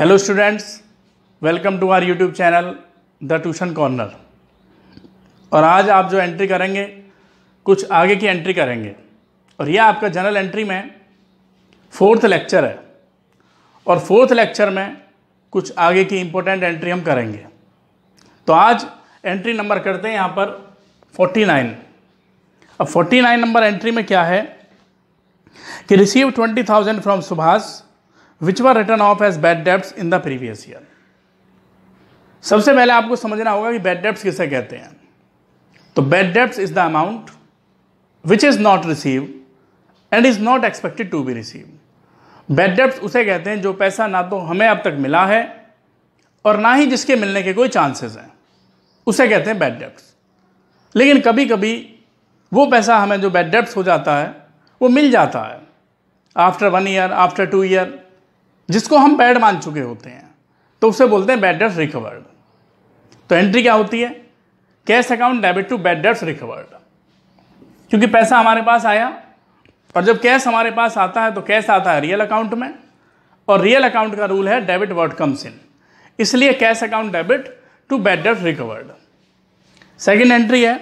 Hello students welcome to our YouTube channel the tuition corner और आज आप जो एंट्री करेंगे कुछ आगे की एंट्री करेंगे और यह आपका जनरल एंट्री में फोर्थ लेक्चर है और फोर्थ लेक्चर में कुछ आगे की इम्पोर्टेंट एंट्री हम करेंगे तो आज एंट्री नंबर करते हैं यहाँ पर 49 अब 49 नंबर एंट्री में क्या है कि receive 20,000 from Subhash which were return off as bad debts in the previous year सबसे पहले आपको समझना होगा कि बैड डेप्ट्स किसे कहते हैं तो bad debts is the amount which is not receive and is not expected to be receive bad debts उसे कहते हैं जो पैसा ना तो हमें अब तक मिला है और ना ही जिसके मिलने के कोई चांसेस हैं उसे कहते हैं बैड डेप्ट्स लेकिन कभी कभी वो पैसा हमें जो बैड डेप्ट्स हो जाता है वो मिल जाता है after one year after two year जिसको हम बैड मान चुके होते हैं तो उसे बोलते हैं बैड डेट्स रिकवर्ड तो एंट्री क्या होती है cash account debit to bad debts recovered क्योंकि पैसा हमारे पास आया और जब कैश हमारे पास आता है तो कैश आता है रियल अकाउंट में और रियल अकाउंट का रूल है डेबिट वर्ड कम्स इन इसलिए cash account debit to bad debt recovered second entry है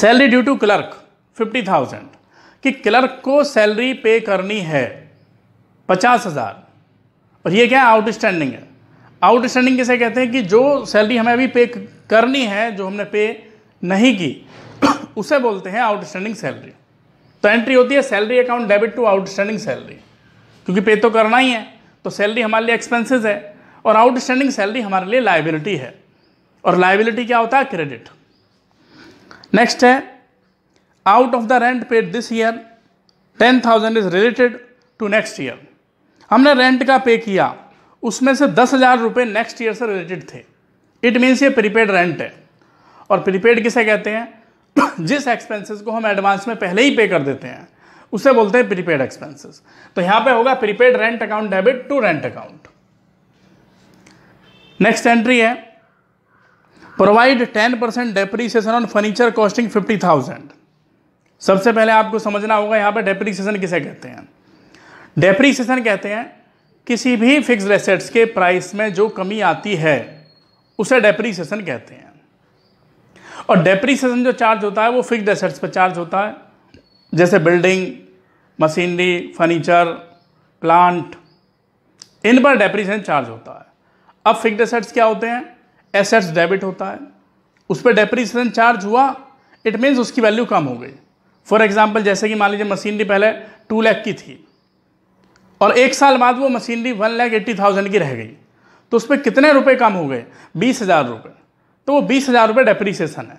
salary due to clerk fifty thousand कि क्लर्क को सैलरी पे करनी है पचास हज़ार और ये क्या है आउटस्टैंडिंग है आउटस्टैंडिंग किसे कहते हैं कि जो सैलरी हमें अभी पे करनी है जो हमने पे नहीं की उसे बोलते हैं आउटस्टैंडिंग सैलरी तो एंट्री होती है salary account debit to outstanding salary क्योंकि पे तो करना ही है तो सैलरी हमारे लिए एक्सपेंसेस है और आउटस्टैंडिंग सैलरी हमारे लिए लाइबिलिटी है और लाइबिलिटी क्या होता है क्रेडिट नेक्स्ट है out of the rent paid this year ten thousand is related to next year हमने रेंट का पे किया उसमें से दस हज़ार रुपये नेक्स्ट ईयर से रिलेटेड थे इट मीन्स ये प्रीपेड रेंट है और प्रीपेड किसे कहते हैं जिस एक्सपेंसेस को हम एडवांस में पहले ही पे कर देते हैं उसे बोलते हैं प्रीपेड एक्सपेंसेस तो यहाँ पे होगा prepaid rent account debit to rent account next entry है provide ten percent depreciation on furniture costing fifty thousand सबसे पहले आपको समझना होगा यहाँ पे डेप्रीसिएशन किसे कहते हैं डेप्रीसीसन कहते हैं किसी भी फिक्स एसेट्स के प्राइस में जो कमी आती है उसे डेप्रीसीसन कहते हैं और डेप्रीसीसन जो चार्ज होता है वो फिक्स एसेट्स पर चार्ज होता है जैसे बिल्डिंग मशीनरी फर्नीचर प्लांट इन पर डेप्रीसीसन चार्ज होता है अब फिक्स एसेट्स क्या होते हैं एसेट्स डेबिट होता है उस पर डेप्रीसीसन चार्ज हुआ इट मीन्स उसकी वैल्यू कम हो गई फॉर एग्जाम्पल जैसे कि मान लीजिए मशीनरी पहले टू लैख की थी और एक साल बाद वो machinery one lakh eighty thousand की रह गई तो उस पर कितने रुपए कम हो गए बीस हज़ार रुपये तो वो बीस हज़ार रुपये डेप्रीसीसन है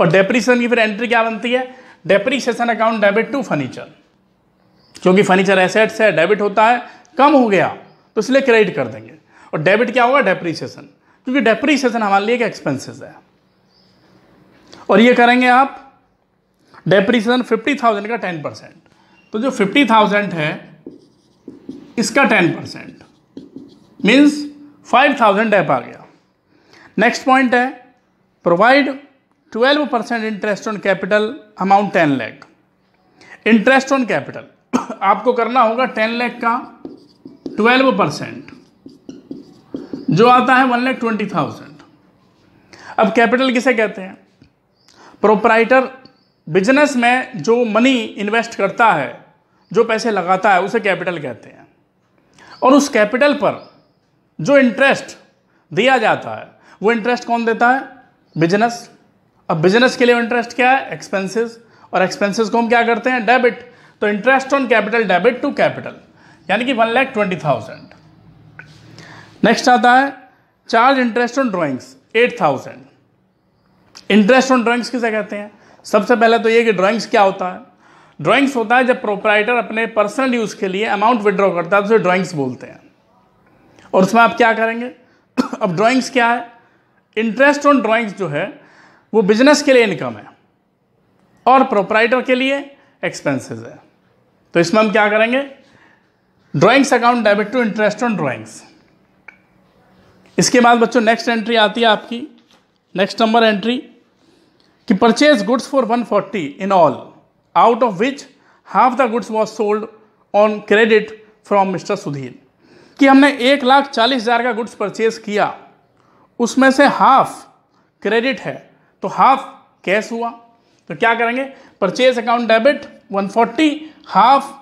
और डेप्रीसीसन की फिर एंट्री क्या बनती है depreciation account debit to furniture क्योंकि फर्नीचर एसेट्स है डेबिट होता है कम हो गया तो इसलिए क्रेडिट कर देंगे और डेबिट क्या होगा डेप्रीसीसन क्योंकि डेप्रीसीसन हमारे लिए एक एक्सपेंसेस है और ये करेंगे आप डेप्रीसीसन फिफ्टी थाउजेंड का टेन परसेंट तो जो फिफ्टी थाउजेंड है इसका ten percent means five thousand ऐप आ गया नेक्स्ट पॉइंट है provide twelve percent interest on capital amount ten lakh interest on capital आपको करना होगा टेन लैख का ट्वेल्व परसेंट जो आता है वन लैख ट्वेंटी थाउजेंड अब कैपिटल किसे कहते हैं प्रोपराइटर बिजनेस में जो मनी इन्वेस्ट करता है जो पैसे लगाता है उसे कैपिटल कहते हैं और उस कैपिटल पर जो इंटरेस्ट दिया जाता है वो इंटरेस्ट कौन देता है बिजनेस अब बिजनेस के लिए इंटरेस्ट क्या है एक्सपेंसेस और एक्सपेंसेस को हम क्या करते हैं डेबिट तो interest on capital debit to capital यानी कि one lakh twenty thousand next आता है charge interest on drawings eight thousand interest on drawings किसे कहते हैं सबसे पहले तो ये कि ड्राइंग्स क्या होता है ड्राइंग्स होता है जब प्रोपराइटर अपने पर्सनल यूज़ के लिए अमाउंट विड्रॉ करता है तो उसे ड्राइंग्स बोलते हैं और उसमें आप क्या करेंगे अब ड्राइंग्स क्या है इंटरेस्ट ऑन ड्राइंग्स जो है वो बिजनेस के लिए इनकम है और प्रोपराइटर के लिए एक्सपेंसेस है तो इसमें हम क्या करेंगे drawings account debit to interest on drawings इसके बाद बच्चों नेक्स्ट एंट्री आती है आपकी नेक्स्ट नंबर एंट्री कि purchase goods for 140 in all out of which half the goods was sold on credit from Mr. Sudhir कि हमने एक लाख चालीस हज़ार का गुड्स परचेज किया उसमें से हाफ क्रेडिट है तो हाफ कैश हुआ तो क्या करेंगे purchase account debit 140 half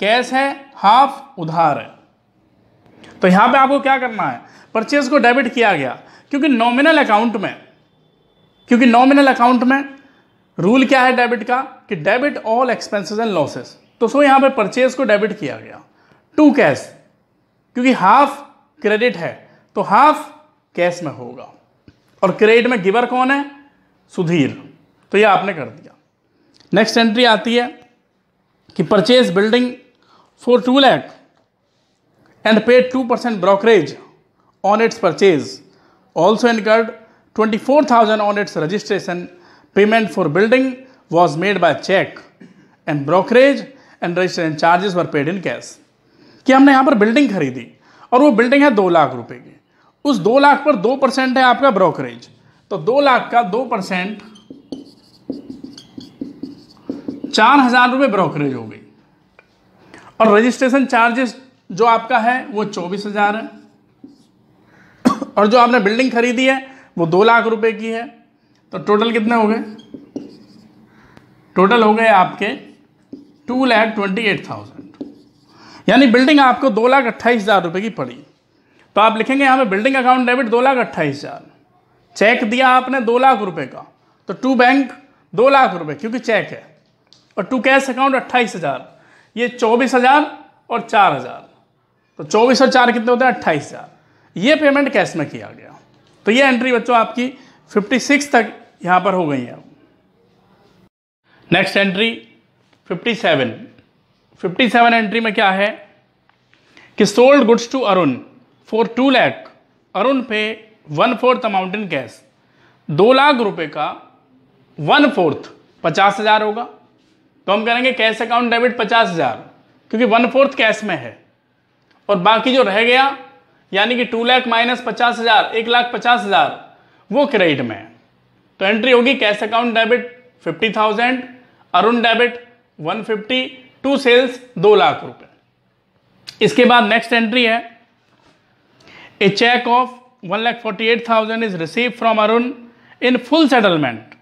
cash है हाफ उधार है तो यहां पे आपको क्या करना है परचेज को डेबिट किया गया क्योंकि नॉमिनल अकाउंट में क्योंकि नॉमिनल अकाउंट में रूल क्या है डेबिट का कि debit all expenses and losses तो सो यहां पे परचेज को डेबिट किया गया टू कैश क्योंकि हाफ क्रेडिट है तो हाफ कैश में होगा और क्रेडिट में गिवर कौन है सुधीर तो ये आपने कर दिया नेक्स्ट एंट्री आती है कि purchase building for two lakh and pay two percent brokerage on its purchase also incurred twenty four thousand on its registration Payment for building was made by check and brokerage and registration charges were paid in cash. कि हमने यहाँ पर building खरीदी और वो building है दो लाख रुपए की उस दो लाख पर दो परसेंट है आपका ब्रोकरेज तो दो लाख का दो परसेंट चार हजार रुपये ब्रोकरेज हो गई और रजिस्ट्रेशन चार्जेस जो आपका है वो चौबीस हजार है और जो आपने बिल्डिंग खरीदी है वो दो लाख रुपए की है तो टोटल कितने हो गए टोटल हो गए आपके two lakh twenty eight thousand यानी बिल्डिंग आपको दो लाख अट्ठाईस हज़ार रुपये की पड़ी तो आप लिखेंगे यहाँ पे बिल्डिंग अकाउंट डेबिट दो लाख अट्ठाईस हज़ार चेक दिया आपने दो लाख रुपये का तो टू बैंक दो लाख रुपये क्योंकि चेक है और टू कैश अकाउंट अट्ठाईस हज़ार ये चौबीस हज़ार और चार हज़ार तो चौबीस और चार कितने होते हैं अट्ठाईस हज़ार ये पेमेंट कैश में किया गया तो ये एंट्री बच्चों आपकी फिफ्टी सिक्स तक यहाँ पर हो गई हैं नेक्स्ट एंट्री 57 57 एंट्री में क्या है कि sold goods to Arun for two lakh Arun pay one fourth amount in cash दो लाख रुपए का वन फोर्थ पचास हज़ार होगा तो हम करेंगे कैश अकाउंट डेबिट पचास हज़ार क्योंकि वन फोर्थ कैश में है और बाकी जो रह गया यानी कि टू लैख माइनस पचास हज़ार एक लाख पचास हज़ार वो क्रेडिट में है तो एंट्री होगी cash account debit fifty thousand Arun debit one fifty to sales दो लाख रुपए इसके बाद नेक्स्ट एंट्री है a cheque of one lakh forty eight thousand is receive from Arun in full settlement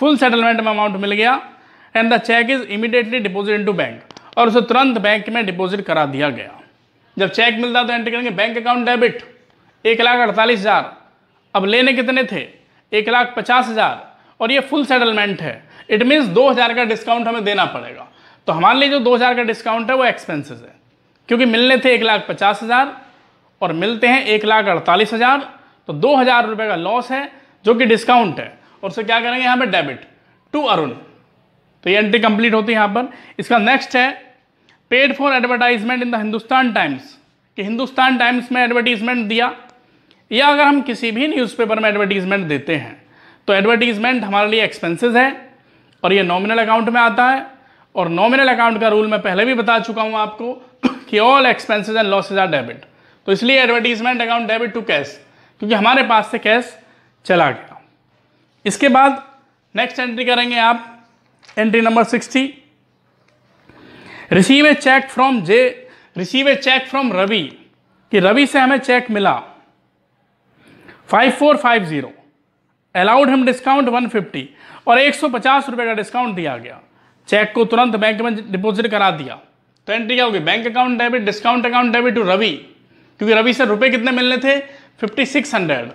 full settlement में अमाउंट मिल गया and the cheque is immediately deposit in to bank और उसे तुरंत बैंक में डिपोजिट करा दिया गया जब चेक मिलता तो एंट्री करेंगे बैंक अकाउंट डेबिट एक लाख अड़तालीस हज़ार अब लेने कितने थे एक लाख पचास हज़ार और ये फुल सेटलमेंट है इट मीन्स दो हज़ार का डिस्काउंट हमें देना पड़ेगा तो हमारे लिए जो दो हज़ार का डिस्काउंट है वो एक्सपेंसेस है क्योंकि मिलने थे एक लाख पचास हज़ार और मिलते हैं एक लाख अड़तालीस हज़ार तो दो हज़ार रुपये का लॉस है जो कि डिस्काउंट है और उसे क्या करेंगे यहाँ पर डेबिट टू अरुण तो ये एंट्री कंप्लीट होती है यहाँ पर इसका नेक्स्ट है paid for advertisement in the Hindustan Times कि हिंदुस्तान टाइम्स में एडवर्टीजमेंट दिया या अगर हम किसी भी न्यूज़पेपर में एडवर्टीज़मेंट देते हैं तो एडवर्टीज़मेंट हमारे लिए एक्सपेंसेस है और ये नॉमिनल अकाउंट में आता है और नॉमिनल अकाउंट का रूल मैं पहले भी बता चुका हूँ आपको कि all expenses and losses are debit तो इसलिए advertisement account debit to cash क्योंकि हमारे पास से कैश चला गया इसके बाद नेक्स्ट एंट्री करेंगे आप entry number sixty receive a cheque from J receive a cheque from Ravi कि रवि से हमें चेक मिला five four five zero allowed हम डिस्काउंट वन फिफ्टी और एक सौ पचास का डिस्काउंट दिया गया चेक को तुरंत बैंक में डिपॉजिट करा दिया तो एंट्री क्या होगी bank account debit discount account debit to Ravi क्योंकि रवि से रुपए कितने मिलने थे फिफ्टी सिक्स हंड्रेड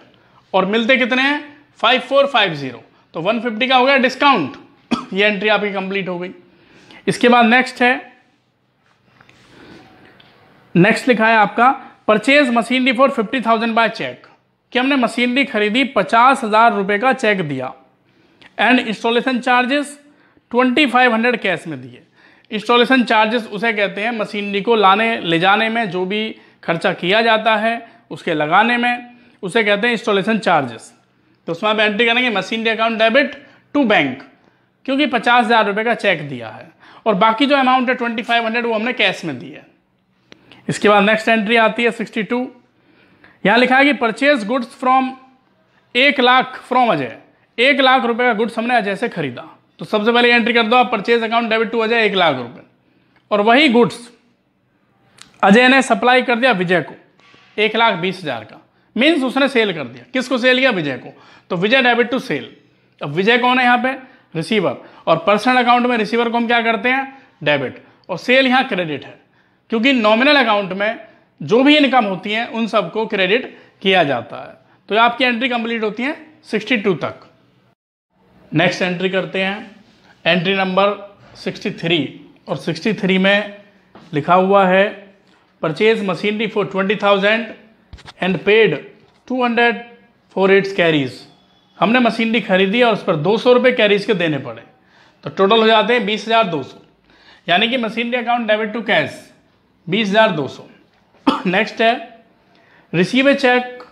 और मिलते कितने हैं फाइव फोर फाइव ज़ीरो तो वन फिफ्टी का हो गया डिस्काउंट ये एंट्री आपकी कंप्लीट हो गई इसके बाद नेक्स्ट है नेक्स्ट लिखा है आपका purchase machinery for fifty thousand by cheque कि हमने मशीनरी खरीदी पचास हज़ार रुपये का चेक दिया and installation charges twenty five hundred cash में दिए इंस्टॉलेशन चार्जेस उसे कहते हैं मशीनरी को लाने ले जाने में जो भी खर्चा किया जाता है उसके लगाने में उसे कहते हैं इंस्टॉलेशन चार्जेस तो उसमें आप एंट्री करेंगे machinery account debit to bank क्योंकि पचास हज़ार रुपये का चेक दिया है और बाकी जो अमाउंट है ट्वेंटी फाइव हंड्रेड वो हमने कैश में दिए है इसके बाद नेक्स्ट एंट्री आती है सिक्सटी टू यहाँ लिखा है कि परचेज गुड्स फ्रॉम एक लाख फ्रॉम अजय एक लाख रुपए का गुड्स हमने अजय से खरीदा तो सबसे पहले एंट्री कर दो आप purchase account debit to Ajay एक लाख रुपए और वही गुड्स अजय ने सप्लाई कर दिया विजय को एक लाख बीस हजार का मीन्स उसने सेल कर दिया किसको सेल किया विजय को तो विजय डेबिट टू सेल अब विजय कौन है यहाँ पे रिसीवर और पर्सनल अकाउंट में रिसीवर को हम क्या करते हैं डेबिट और सेल यहाँ क्रेडिट है क्योंकि नॉमिनल अकाउंट में जो भी इनकम होती है उन सबको क्रेडिट किया जाता है तो आपकी एंट्री कंप्लीट होती है 62 तक नेक्स्ट एंट्री करते हैं एंट्री नंबर 63 और 63 में लिखा हुआ है purchase machinery for twenty thousand and paid two hundred for its carriage हमने मशीनरी खरीदी और उस पर दो सौ रुपये कैरीज के देने पड़े तो टोटल हो जाते हैं बीस हज़ार दो सौ यानी कि machinery account debit to cash बीस हज़ार दो सौ नेक्स्ट है receive a cheque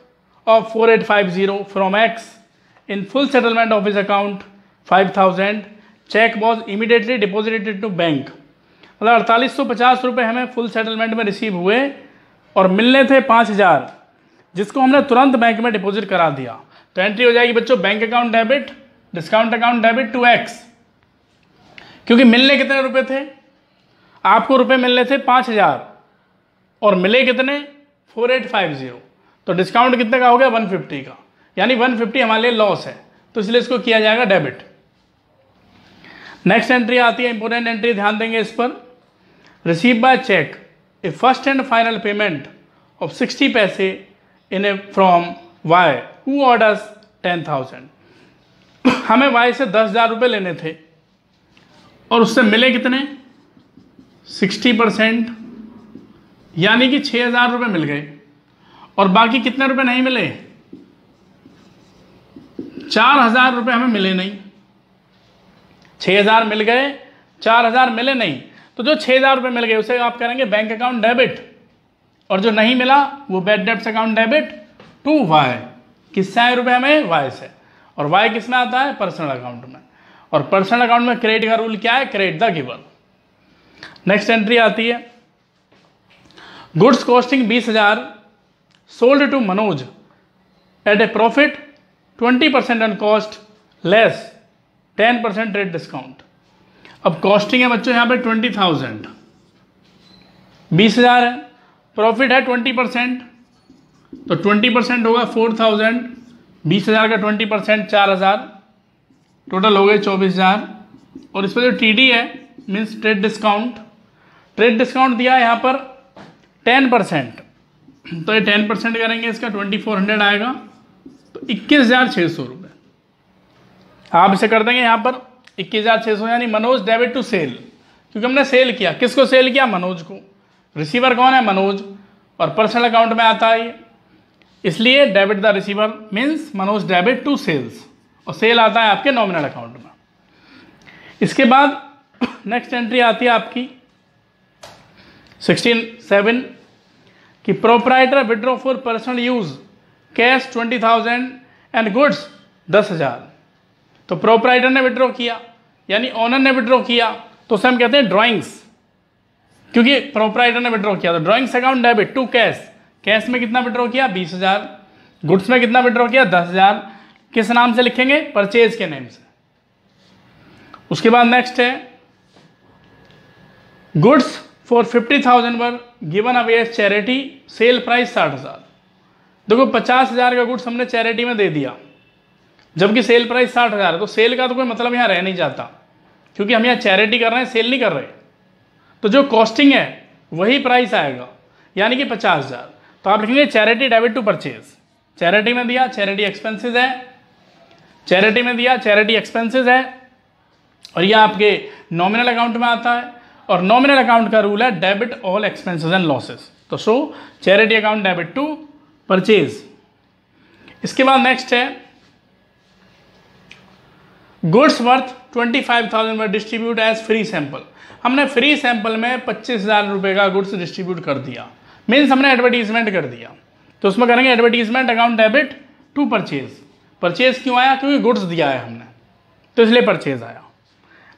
of four eight five zero from X in full settlement of his account five thousand cheque was immediately deposited to bank मतलब अड़तालीस सौ पचास रुपये हमें फुल सेटलमेंट में रिसीव हुए और मिलने थे पाँच हज़ार जिसको हमने तुरंत बैंक में डिपॉजिट करा दिया तो एंट्री हो जाएगी बच्चों bank account debit discount account debit to X क्योंकि मिलने कितने रुपए थे आपको रुपए मिलने थे पाँच हज़ार और मिले कितने फोर एट फाइव ज़ीरो तो डिस्काउंट कितने का हो गया वन फिफ्टी का यानी वन फिफ्टी हमारे लिए लॉस है तो इसलिए इसको किया जाएगा डेबिट नेक्स्ट एंट्री आती है इंपोर्टेंट एंट्री ध्यान देंगे इस पर receive by cheque a first and final payment of sixty paise in a from Y who orders ten thousand हमें वाई से दस हज़ार रुपये लेने थे और उससे मिले कितने सिक्सटी परसेंट यानी कि छः हज़ार रुपये मिल गए और बाकी कितने रुपए नहीं मिले चार हज़ार रुपये हमें मिले नहीं छः हज़ार मिल गए चार हज़ार मिले नहीं तो जो छः हज़ार रुपये मिल गए उसे आप करेंगे बैंक अकाउंट डेबिट और जो नहीं मिला वो bad debts account debit to Y किससे आए रुपये हमें वाई से और वाई किस में आता है पर्सनल अकाउंट में और पर्सनल अकाउंट में क्रेडिट का रूल क्या है credit the giver next entry आती है गुड्स कॉस्टिंग बीस हजार sold to Manoj at a profit twenty percent on cost less ten percent rate discount अब कॉस्टिंग है बच्चों यहाँ पे ट्वेंटी थाउजेंड बीस हजार है प्रॉफिट है ट्वेंटी परसेंट तो ट्वेंटी परसेंट होगा फोर थाउजेंड बीस हज़ार का ट्वेंटी परसेंट चार हज़ार टोटल हो गए चौबीस हज़ार और इस पर जो टी डी है means trade discount trade discount दिया है यहाँ पर टेन परसेंट तो ये टेन परसेंट करेंगे इसका ट्वेंटी फोर हंड्रेड आएगा तो इक्कीस हज़ार छः सौ रुपये आप इसे कर देंगे यहाँ पर इक्कीस हज़ार छः सौ यानी मनोज डेबिट टू सेल क्योंकि हमने सेल किया किसको सेल किया मनोज को रिसीवर कौन है मनोज और पर्सनल अकाउंट में आता है ये इसलिए debit the receiver means Manoj debit to sales और सेल आता है आपके नॉमिनल अकाउंट में इसके बाद नेक्स्ट एंट्री आती है आपकी सिक्सटीन सेवन कि proprietor withdrew for personal use cash twenty thousand and goods दस हजार तो प्रोपराइटर ने विड्रॉ किया यानी ओनर ने विड्रॉ किया तो उसे हम कहते हैं ड्राइंग्स क्योंकि प्रोपराइटर ने विड्रॉ किया तो drawings account debit to cash cash में कितना विड्रॉ किया बीस हजार गुड्स में कितना विड्रॉ किया दस हजार किस नाम से लिखेंगे परचेज के नेम से उसके बाद नेक्स्ट है goods for fifty thousand were given away as charity sale price साठ हज़ार देखो पचास हज़ार का गुड्स हमने चैरिटी में दे दिया जबकि सेल प्राइस साठ हज़ार है तो सेल का तो कोई मतलब यहाँ रह नहीं जाता क्योंकि हम यहाँ चैरिटी कर रहे हैं सेल नहीं कर रहे तो जो कॉस्टिंग है वही प्राइस आएगा यानी कि पचास हज़ार तो आप लिखेंगे charity debit to purchase charity में दिया चैरिटी एक्सपेंसिज है चैरिटी में दिया चैरिटी एक्सपेंसिज है और यह आपके नॉमिनल अकाउंट में आता है और नॉमिनल अकाउंट का रूल है debit all expenses and losses तो so charity account debit to purchase इसके बाद नेक्स्ट है goods worth twenty five thousand में डिस्ट्रीब्यूट एज फ्री सैंपल हमने फ्री सैंपल में पच्चीस हज़ार रुपए का गुड्स डिस्ट्रीब्यूट कर दिया मीन्स हमने एडवर्टीजमेंट कर दिया तो उसमें करेंगे advertisement account debit to purchase purchase क्यों आया क्योंकि गुड्स दिया है हमने तो इसलिए परचेज आया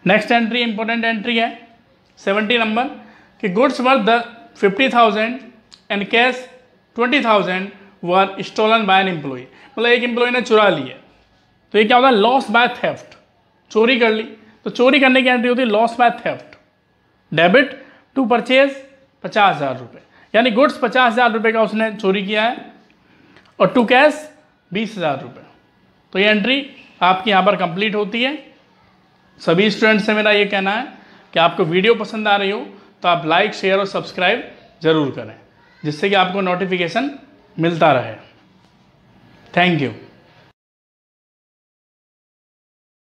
नेक्स्ट एंट्री इंपॉर्टेंट एंट्री है सेवेंटी नंबर कि goods worth fifty thousand and cash twenty thousand were stolen by an employee मतलब एक एम्प्लॉय ने चुरा लिए तो ये क्या होता है लॉस बाय थेफ्ट चोरी कर ली तो चोरी करने की एंट्री होती है loss by theft debit to purchase पचास हज़ार रुपये यानी गुड्स पचास हज़ार रुपये का उसने चोरी किया है और टू कैश बीस हज़ार रुपये तो ये एंट्री आपकी यहाँ पर कंप्लीट होती है सभी स्टूडेंट्स से मेरा ये कहना है कि आपको वीडियो पसंद आ रही हो तो आप लाइक शेयर और सब्सक्राइब ज़रूर करें जिससे कि आपको नोटिफिकेशन मिलता रहे थैंक यू